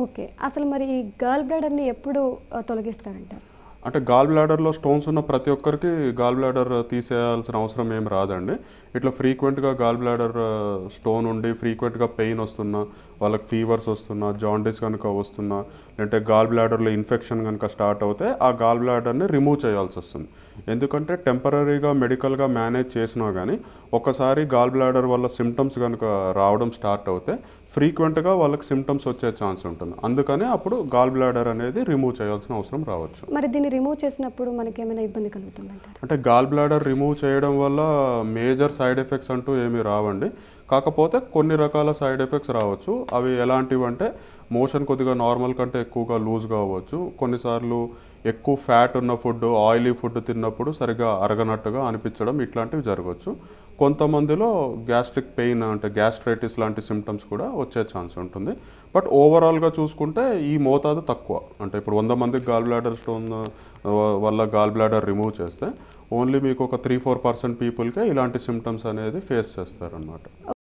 okay అసలు మరి ఈ గర్ల్ బ్లడర్ని ఎప్పుడు తొలగిస్తారంటారు అంటే గాల్ బ్లాడర్లో స్టోన్స్ ఉన్న ప్రతి ఒక్కరికి గాల్ బ్లాడర్ తీసేయాల్సిన అవసరం ఏం రాదండి ఇట్లా ఫ్రీక్వెంట్గా గాల్ బ్లాడర్ స్టోన్ ఉండి ఫ్రీక్వెంట్గా పెయిన్ వస్తున్నా వాళ్ళకి ఫీవర్స్ వస్తున్నా జాండీస్ కనుక వస్తున్నా లేదంటే గాల్ బ్లాడర్లో ఇన్ఫెక్షన్ కనుక స్టార్ట్ అవుతే ఆ గాల్ బ్లాడర్ని రిమూవ్ చేయాల్సి వస్తుంది ఎందుకంటే టెంపరీగా మెడికల్గా మేనేజ్ చేసినా కానీ ఒకసారి గాల్ బ్లాడర్ వల్ల సిమ్టమ్స్ కనుక రావడం స్టార్ట్ అవుతే ఫ్రీక్వెంట్గా వాళ్ళకి సిమ్టమ్స్ వచ్చే ఛాన్స్ ఉంటుంది అందుకని అప్పుడు గాల్ బ్లాడర్ అనేది రిమూవ్ చేయాల్సిన అవసరం రావచ్చు మరి దీన్ని రిమూవ్ చేసినప్పుడు మనకి ఏమైనా ఇబ్బంది కలుగుతుందంటారు అంటే గాల్ బ్లాడర్ రిమూవ్ చేయడం వల్ల మేజర్ సైడ్ ఎఫెక్ట్స్ అంటూ ఏమీ రావండి కాకపోతే కొన్ని రకాల సైడ్ ఎఫెక్ట్స్ రావచ్చు అవి ఎలాంటివి అంటే మోషన్ కొద్దిగా నార్మల్ కంటే ఎక్కువగా లూజ్గా అవ్వచ్చు కొన్నిసార్లు ఎక్కువ ఫ్యాట్ ఉన్న ఫుడ్ ఆయిలీ ఫుడ్ తిన్నప్పుడు సరిగా అరగనట్టుగా అనిపించడం ఇట్లాంటివి జరగవచ్చు కొంతమందిలో గ్యాస్ట్రిక్ పెయిన్ అంటే గ్యాస్ట్రైటిస్ లాంటి సిమ్టమ్స్ కూడా వచ్చే ఛాన్స్ ఉంటుంది బట్ ఓవరాల్గా చూసుకుంటే ఈ మోతాదు తక్కువ అంటే ఇప్పుడు వంద మందికి గాల్ బ్లాడర్ స్టోన్ వల్ల గాల్ బ్లాడర్ రిమూవ్ చేస్తే ఓన్లీ మీకు ఒక త్రీ ఫోర్ పర్సెంట్ పీపుల్కే ఇలాంటి సిమ్టమ్స్ అనేది ఫేస్ చేస్తారనమాట